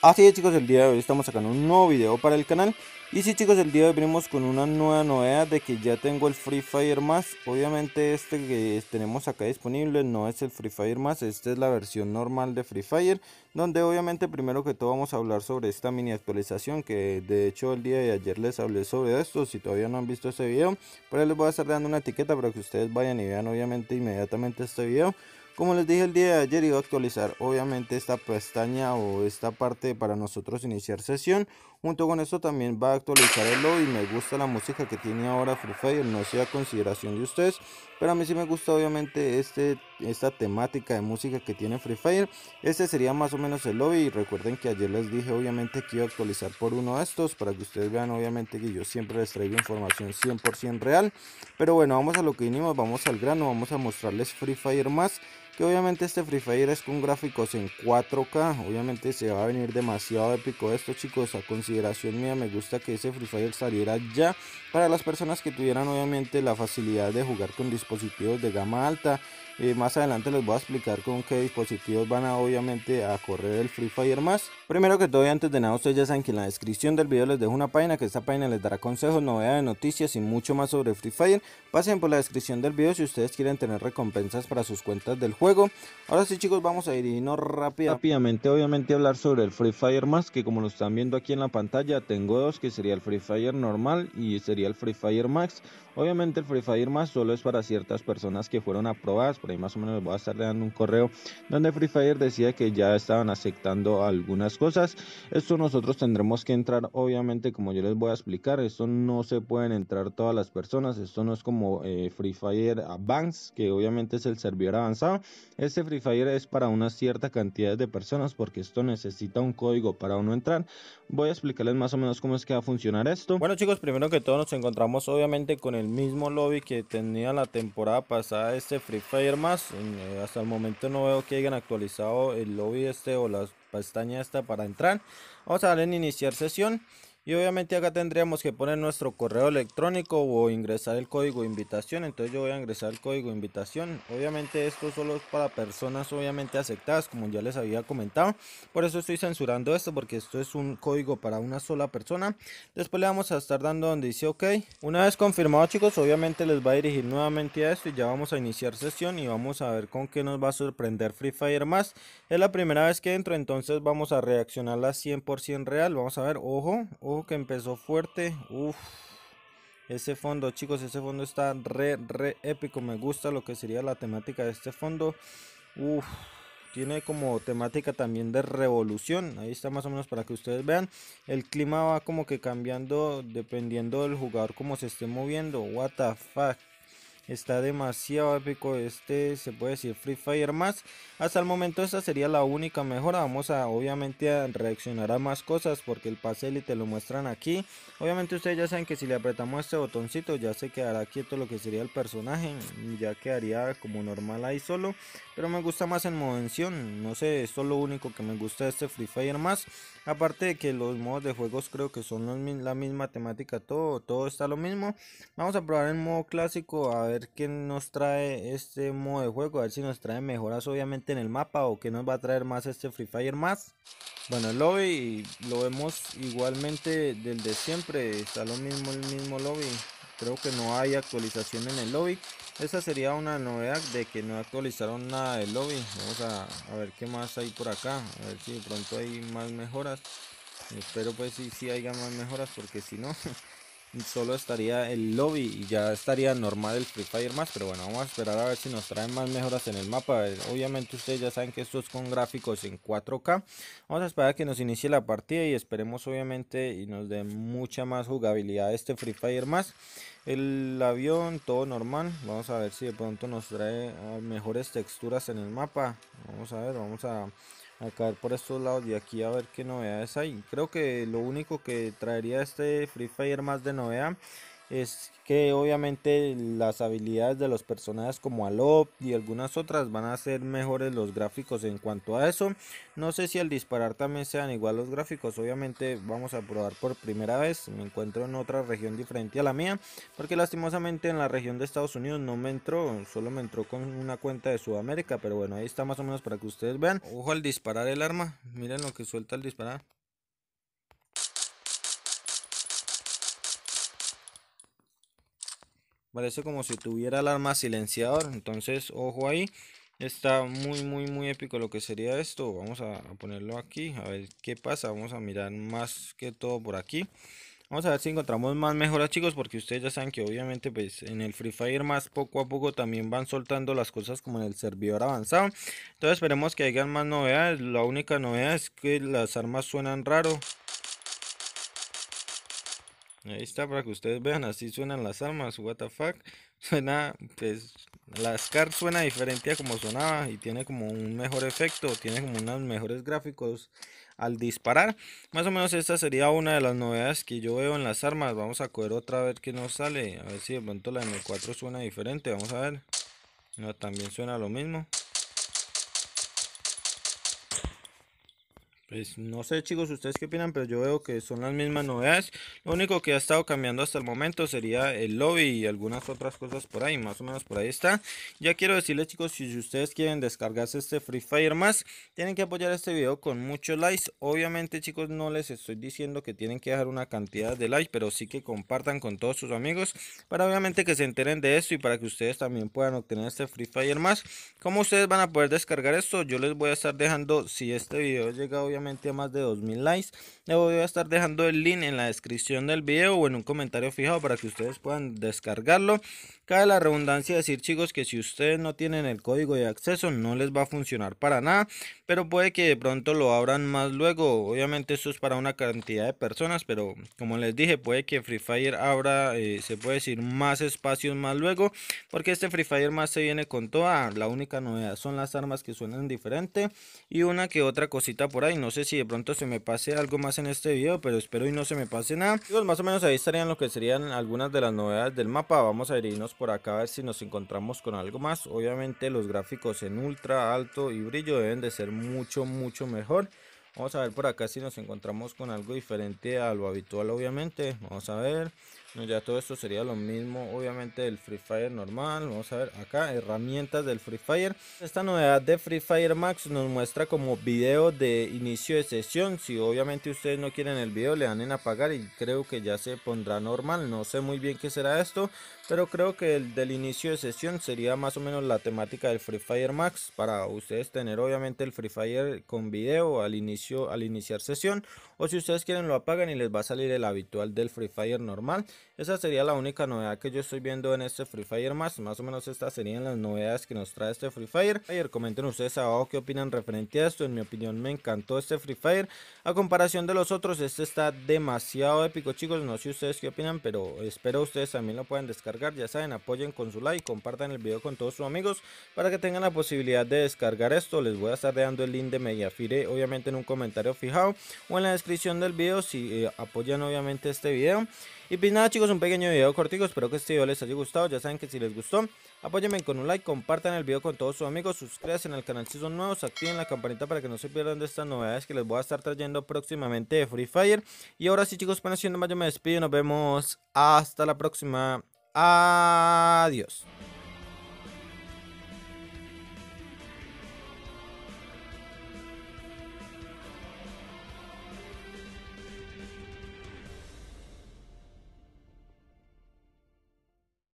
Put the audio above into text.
Así ah, es chicos, el día de hoy estamos sacando un nuevo video para el canal Y sí chicos, el día de hoy venimos con una nueva novedad de que ya tengo el Free Fire más Obviamente este que tenemos acá disponible no es el Free Fire más, esta es la versión normal de Free Fire Donde obviamente primero que todo vamos a hablar sobre esta mini actualización Que de hecho el día de ayer les hablé sobre esto, si todavía no han visto este video pero pues les voy a estar dando una etiqueta para que ustedes vayan y vean obviamente inmediatamente este video como les dije el día de ayer, iba a actualizar obviamente esta pestaña o esta parte para nosotros iniciar sesión. Junto con esto también va a actualizar el lobby. Me gusta la música que tiene ahora Free Fire, no sea consideración de ustedes. Pero a mí sí me gusta obviamente este, esta temática de música que tiene Free Fire. Este sería más o menos el lobby. Y recuerden que ayer les dije obviamente que iba a actualizar por uno de estos. Para que ustedes vean obviamente que yo siempre les traigo información 100% real. Pero bueno, vamos a lo que vinimos, vamos al grano, vamos a mostrarles Free Fire más. Que obviamente este Free Fire es con gráficos en 4K. Obviamente se va a venir demasiado épico esto chicos. A consideración mía me gusta que ese Free Fire saliera ya. Para las personas que tuvieran obviamente la facilidad de jugar con dispositivos de gama alta. Eh, más adelante les voy a explicar con qué dispositivos van a obviamente a correr el Free Fire más. Primero que todo y antes de nada ustedes ya saben que en la descripción del video les dejo una página que esta página les dará consejos, novedades, noticias y mucho más sobre Free Fire. Pasen por la descripción del video si ustedes quieren tener recompensas para sus cuentas del juego. Ahora sí chicos, vamos a ir no rápido. rápidamente, obviamente hablar sobre el Free Fire más, que como lo están viendo aquí en la pantalla, tengo dos, que sería el Free Fire normal y sería el Free Fire Max. Obviamente el Free Fire más solo es para ciertas personas que fueron aprobadas, por ahí más o menos les voy a estar dando un correo donde Free Fire decía que ya estaban aceptando algunas cosas. Esto nosotros tendremos que entrar, obviamente, como yo les voy a explicar, esto no se pueden entrar todas las personas, esto no es como eh, Free Fire Advance, que obviamente es el servidor avanzado. Este Free Fire es para una cierta cantidad de personas porque esto necesita un código para uno entrar. Voy a explicarles más o menos cómo es que va a funcionar esto. Bueno chicos, primero que todo nos encontramos obviamente con el mismo lobby que tenía la temporada pasada este Free Fire más. Eh, hasta el momento no veo que hayan actualizado el lobby este o la pestaña esta para entrar. Vamos a darle en iniciar sesión. Y obviamente acá tendríamos que poner nuestro correo electrónico o ingresar el código de invitación. Entonces yo voy a ingresar el código de invitación. Obviamente esto solo es para personas obviamente aceptadas, como ya les había comentado. Por eso estoy censurando esto, porque esto es un código para una sola persona. Después le vamos a estar dando donde dice OK. Una vez confirmado chicos, obviamente les va a dirigir nuevamente a esto y ya vamos a iniciar sesión y vamos a ver con qué nos va a sorprender Free Fire más. Es la primera vez que entro, entonces vamos a reaccionar reaccionarla 100% real. Vamos a ver, ojo, ojo que empezó fuerte. Uf. Ese fondo, chicos, ese fondo está re, re épico. Me gusta lo que sería la temática de este fondo. Uf. Tiene como temática también de revolución. Ahí está más o menos para que ustedes vean. El clima va como que cambiando dependiendo del jugador como se esté moviendo. What the fuck. Está demasiado épico este, se puede decir Free Fire más. Hasta el momento esta sería la única mejora. Vamos a obviamente a reaccionar a más cosas porque el pase te lo muestran aquí. Obviamente ustedes ya saben que si le apretamos este botoncito ya se quedará quieto lo que sería el personaje. Ya quedaría como normal ahí solo. Pero me gusta más en movención. No sé, esto es lo único que me gusta de este Free Fire más. Aparte de que los modos de juegos creo que son la misma temática, todo, todo está lo mismo. Vamos a probar el modo clásico, a ver qué nos trae este modo de juego, a ver si nos trae mejoras obviamente en el mapa o qué nos va a traer más este Free Fire más. Bueno, el lobby lo vemos igualmente del de siempre, está lo mismo el mismo lobby creo que no hay actualización en el lobby esa sería una novedad de que no actualizaron nada del lobby vamos a, ver qué más hay por acá a ver si de pronto hay más mejoras espero pues si sí, sí haya más mejoras porque si no solo estaría el lobby y ya estaría normal el Free Fire más. Pero bueno, vamos a esperar a ver si nos traen más mejoras en el mapa. Obviamente ustedes ya saben que esto es con gráficos en 4K. Vamos a esperar a que nos inicie la partida y esperemos obviamente y nos dé mucha más jugabilidad este Free Fire más. El avión, todo normal. Vamos a ver si de pronto nos trae ah, mejores texturas en el mapa. Vamos a ver, vamos a a caer por estos lados y aquí a ver qué novedades hay. Creo que lo único que traería este Free Fire más de novedad es que obviamente las habilidades de los personajes como Alop y algunas otras van a ser mejores los gráficos en cuanto a eso. No sé si al disparar también sean igual los gráficos, obviamente vamos a probar por primera vez. Me encuentro en otra región diferente a la mía, porque lastimosamente en la región de Estados Unidos no me entró, solo me entró con una cuenta de Sudamérica, pero bueno, ahí está más o menos para que ustedes vean. Ojo al disparar el arma, miren lo que suelta al disparar. Parece como si tuviera arma silenciador. Entonces, ojo ahí. Está muy, muy, muy épico lo que sería esto. Vamos a ponerlo aquí. A ver qué pasa. Vamos a mirar más que todo por aquí. Vamos a ver si encontramos más mejoras chicos porque ustedes ya saben que obviamente pues en el Free Fire más poco a poco también van soltando las cosas como en el servidor avanzado. Entonces esperemos que hayan más novedades. La única novedad es que las armas suenan raro. Ahí está para que ustedes vean, así suenan las armas, WTF Suena, pues, la SCAR suena diferente a como sonaba y tiene como un mejor efecto, tiene como unos mejores gráficos al disparar. Más o menos esta sería una de las novedades que yo veo en las armas. Vamos a coger otra ver que nos sale, a ver si de pronto la M4 suena diferente, vamos a ver. No, también suena lo mismo. Pues no sé chicos, ustedes qué opinan, pero yo veo que son las mismas novedades. Lo único que ha estado cambiando hasta el momento sería el lobby y algunas otras cosas por ahí, más o menos por ahí está. Ya quiero decirles chicos, si ustedes quieren descargarse este Free Fire más, tienen que apoyar este video con muchos likes. Obviamente chicos, no les estoy diciendo que tienen que dejar una cantidad de likes, pero sí que compartan con todos sus amigos para obviamente que se enteren de esto y para que ustedes también puedan obtener este Free Fire más. ¿Cómo ustedes van a poder descargar esto? Yo les voy a estar dejando, si este video llega obviamente a más de 2000 likes. le voy a estar dejando el link en la descripción del video o en un comentario fijado para que ustedes puedan descargarlo. Cabe la redundancia decir chicos que si ustedes no tienen el código de acceso no les va a funcionar para nada, pero puede que de pronto lo abran más luego. Obviamente eso es para una cantidad de personas, pero como les dije puede que Free Fire abra, eh, se puede decir, más espacios más luego, porque este Free Fire más se viene con toda. La única novedad son las armas que suenan diferente y una que otra cosita por ahí. No no sé si de pronto se me pase algo más en este video, pero espero y no se me pase nada. más o menos ahí estarían lo que serían algunas de las novedades del mapa. Vamos a irnos por acá a ver si nos encontramos con algo más. Obviamente los gráficos en ultra, alto y brillo deben de ser mucho, mucho mejor. Vamos a ver por acá si nos encontramos con algo diferente a lo habitual, obviamente. Vamos a ver. Ya todo esto sería lo mismo, obviamente, el Free Fire normal. Vamos a ver acá, herramientas del Free Fire. Esta novedad de Free Fire Max nos muestra como video de inicio de sesión. Si obviamente ustedes no quieren el video, le dan en apagar y creo que ya se pondrá normal. No sé muy bien qué será esto, pero creo que el del inicio de sesión sería más o menos la temática del Free Fire Max. Para ustedes tener obviamente el Free Fire con video al inicio, al iniciar sesión. O si ustedes quieren lo apagan y les va a salir el habitual del Free Fire normal. Esa sería la única novedad que yo estoy viendo en este Free Fire más. Más o menos estas serían las novedades que nos trae este Free Fire. Ayer comenten ustedes abajo qué opinan referente a esto. En mi opinión me encantó este Free Fire. A comparación de los otros, este está demasiado épico, chicos. No sé ustedes qué opinan, pero espero ustedes también lo puedan descargar. Ya saben, apoyen con su like, compartan el video con todos sus amigos para que tengan la posibilidad de descargar esto. Les voy a estar dejando el link de Mediafire, obviamente en un comentario fijado o en la descripción del video si eh, apoyan obviamente este video. Y pues chicos, un pequeño video cortico, espero que este video les haya gustado, ya saben que si les gustó, apóyenme con un like, compartan el video con todos sus amigos, suscríbanse al canal si son nuevos, activen la campanita para que no se pierdan de estas novedades que les voy a estar trayendo próximamente de Free Fire. Y ahora sí chicos, para siendo más yo me despido, nos vemos hasta la próxima, adiós.